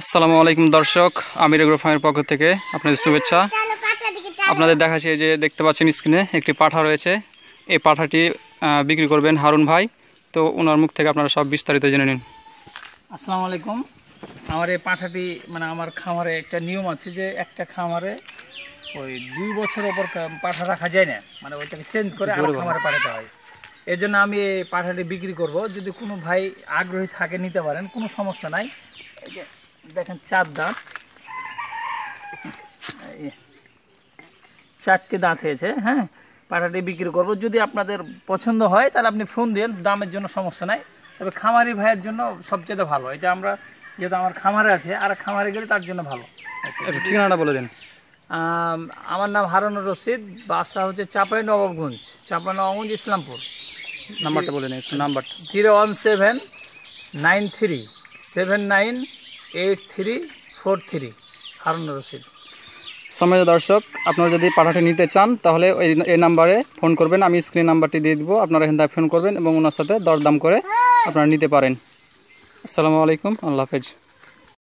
আসসালামু আলাইকুম দর্শক আমির রেগুলো পক্ষ থেকে আপনাদের শুভেচ্ছা আপনাদের দেখাচ্ছি যে দেখতে পাচ্ছেন স্ক্রিনে একটি পাঠা রয়েছে এই পাঠাটি বিক্রি করবেন হারুন ভাই তো ওনার মুখ থেকে আপনারা সব বিস্তারিত জেনে নিন আসসালামু আলাইকুম আমার এই পাঠাটি মানে আমার খামারে একটা নিয়ম আছে যে একটা খামারে ওই দুই বছর ওপর পাঠা রাখা যায় না মানে ওইটাকে চেঞ্জ করে খামারে পাঠাতে হয় এর জন্য আমি এই পাঠাটি বিক্রি করব যদি কোনো ভাই আগ্রহী থাকে নিতে পারেন কোনো সমস্যা নাই দেখেন চার দাঁত চারটি দাঁত হয়েছে হ্যাঁ পাটাটি বিক্রি করব যদি আপনাদের পছন্দ হয় তাহলে আপনি ফোন দিন দামের জন্য সমস্যা নাই তবে খামারি ভাইয়ের জন্য সবচেয়ে ভালো এটা আমরা যেহেতু আমার খামারে আছে আর খামারে গেলে তার জন্য ভালো আচ্ছা, ঠিকানাটা বলে দিন আমার নাম হারানুর রশিদ বাসা হচ্ছে চাপাই নবাবগঞ্জ চাপাই নবাবগঞ্জ ইসলামপুর নাম্বারটা বলে নিন নাম্বারটা zero one seven nine three seven nine eight three four three Harun Rashid সময় দর্শক আপনারা যদি পাঠাটি নিতে চান তাহলে এই নাম্বারে ফোন করবেন আমি স্ক্রিন নাম্বারটি দিয়ে দিব আপনারা এখান থেকে ফোন করবেন এবং ওনার সাথে দরদাম করে আপনারা নিতে পারেন আসসালামু আলাইকুম আল্লাহ হাফেজ